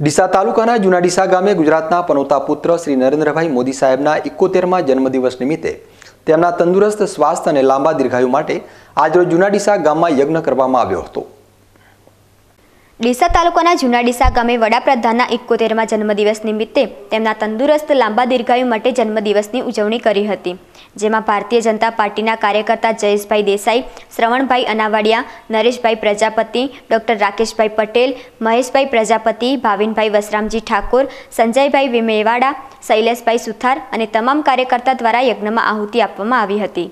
ડીસા તાલુકાના જુનાડીસા ગામે ગુજરાતના પનોતા પુત્ર શ્રી નરેન્દ્રભાઈ મોદી સાહેબના એકોતેરમાં જન્મદિવસ નિમિત્તે તેમના તંદુરસ્ત સ્વાસ્થ્ય અને લાંબા દીર્ઘાયુ માટે આજરોજ જુનાડીસા ગામમાં યજ્ઞ કરવામાં આવ્યો હતો ડીસા તાલુકાના જૂના ડીસા ગામે વડાપ્રધાનના એકોતેરમાં જન્મદિવસ નિમિત્તે તેમના તંદુરસ્ત લાંબા દીર્ઘાયુ માટે જન્મદિવસની ઉજવણી કરી હતી જેમાં ભારતીય જનતા પાર્ટીના કાર્યકર્તા જયેશભાઈ દેસાઈ શ્રવણભાઈ અનાવાડિયા નરેશભાઈ પ્રજાપતિ ડૉક્ટર રાકેશભાઈ પટેલ મહેશભાઈ પ્રજાપતિ ભાવિનભાઈ વસરામજી ઠાકોર સંજયભાઈ વિમેવાડા શૈલેષભાઈ સુથાર અને તમામ કાર્યકર્તા દ્વારા યજ્ઞમાં આહુતિ આપવામાં આવી હતી